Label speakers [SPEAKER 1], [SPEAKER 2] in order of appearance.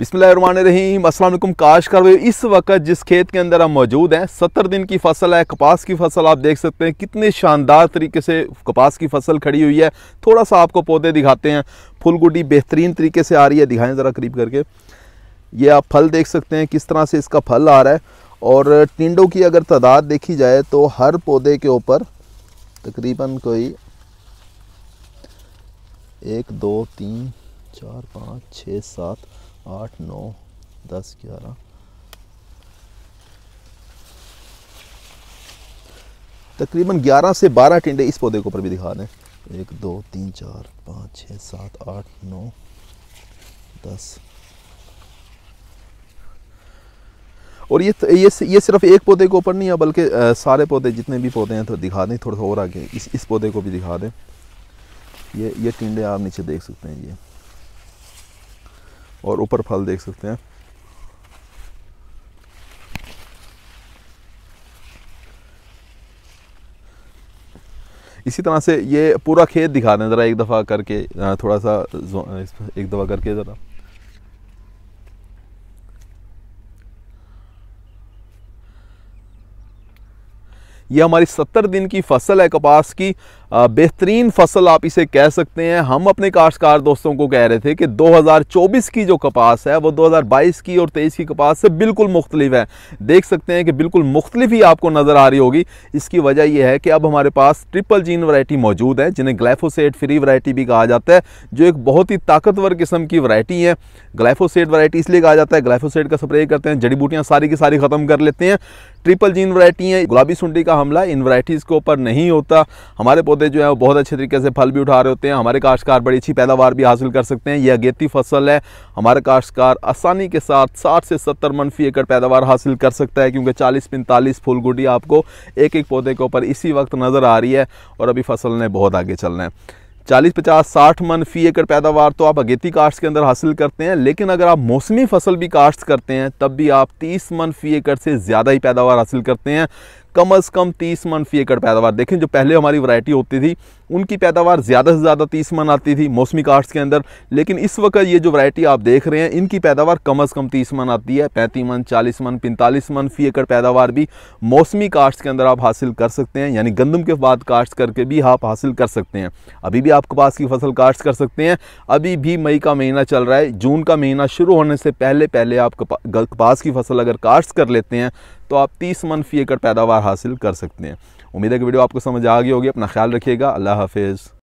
[SPEAKER 1] बिसमीम असल काश भाई इस वक्त जिस खेत के अंदर हम मौजूद हैं सत्तर दिन की फसल है कपास की फसल आप देख सकते हैं कितने शानदार तरीके से कपास की फसल खड़ी हुई है थोड़ा सा आपको पौधे दिखाते हैं फुल गुडी बेहतरीन तरीके से आ रही है दिखाएं ज़रा करीब करके ये आप फल देख सकते हैं किस तरह से इसका फल आ रहा है और टिंडों की अगर तादाद देखी जाए तो हर पौधे के ऊपर तकरीबन कोई एक दो तीन चार पाँच छः सात आठ नौ दस ग्यारह तकरीबन 11 से 12 टिंडे इस पौधे के ऊपर भी दिखा दें एक दो तीन चार पाँच छः सात आठ नौ दस और ये ये ये सिर्फ एक पौधे के ऊपर नहीं है बल्कि सारे पौधे जितने भी पौधे हैं तो दिखा दें थोड़ा सा और आगे इस इस पौधे को भी दिखा दें ये ये टिंडे आप नीचे देख सकते हैं ये और ऊपर फल देख सकते हैं इसी तरह से ये पूरा खेत दिखा दें ज़रा एक दफ़ा करके थोड़ा सा एक दफ़ा करके ज़रा ये हमारी सत्तर दिन की फसल है कपास की बेहतरीन फसल आप इसे कह सकते हैं हम अपने काश्तकार दोस्तों को कह रहे थे कि 2024 की जो कपास है वो 2022 की और तेईस की कपास से बिल्कुल मुख्तलिफ है देख सकते हैं कि बिल्कुल मुख्तलिफ ही आपको नज़र आ रही होगी इसकी वजह यह है कि अब हमारे पास ट्रिपल जीन वरायटी मौजूद है जिन्हें ग्लैफोसेट फ्री वरायटी भी कहा जाता है जो एक बहुत ही ताकतवर किस्म की वरायटी है ग्लैफोसेट वरायटी इसलिए कहा जाता है ग्लैफोसेट का स्प्रे करते हैं जड़ी बूटियाँ सारी की सारी ख़त्म कर लेते हैं ट्रिपल जीन वरायटी है गुलाबी सुंडी का हमला इन वराइटीज़ के ऊपर नहीं होता हमारे पौधे जो है वो बहुत अच्छे तरीके से फल भी उठा रहे होते हैं हमारे काश्तकार बड़ी अच्छी पैदावार भी हासिल कर सकते हैं यह अगेती फसल है हमारे काश्तकार आसानी के साथ साठ से सत्तर मनफी एकड़ पैदावार हासिल कर सकता है क्योंकि चालीस पैंतालीस फूल गुटी आपको एक एक पौधे के ऊपर इसी वक्त नज़र आ रही है और अभी फसल ने बहुत आगे चलना है चालीस पचास साठ मन फी एकड़ पैदावार तो आप अगेती काश्त के अंदर हासिल करते हैं लेकिन अगर आप मौसमी फसल भी काश्त करते हैं तब भी आप तीस मन फी एकड़ से ज़्यादा ही पैदावार हासिल करते हैं कम अज़ कम तीस मन फी एकड़ पैदावार देखें जो पहले हमारी वैरायटी होती थी उनकी पैदावार ज़्यादा से ज़्यादा तीस मन आती थी मौसमी कार्ड्स के अंदर लेकिन इस वक्त ये जो वैरायटी आप देख रहे हैं इनकी पैदावार कम अज़ कम तीस मन आती है पैंतीस मन चालीस मन पैंतालीस मन फी एकड़ पैदावार भी मौसमी कार्ड्स के अंदर आप हासिल कर सकते हैं यानी गंदम के बाद काश्त करके भी आप हासिल कर सकते हैं अभी भी आप कपास की फसल काश्त कर सकते हैं अभी भी मई का महीना चल रहा है जून का महीना शुरू होने से पहले पहले आप कपास की फसल अगर कास्ट कर लेते हैं तो आप तीस मन फी एकड़ पैदावार हासिल कर सकते हैं उम्मीद है कि वीडियो आपको समझ आ गई होगी अपना ख्याल रखिएगा अल्लाह हाफिज़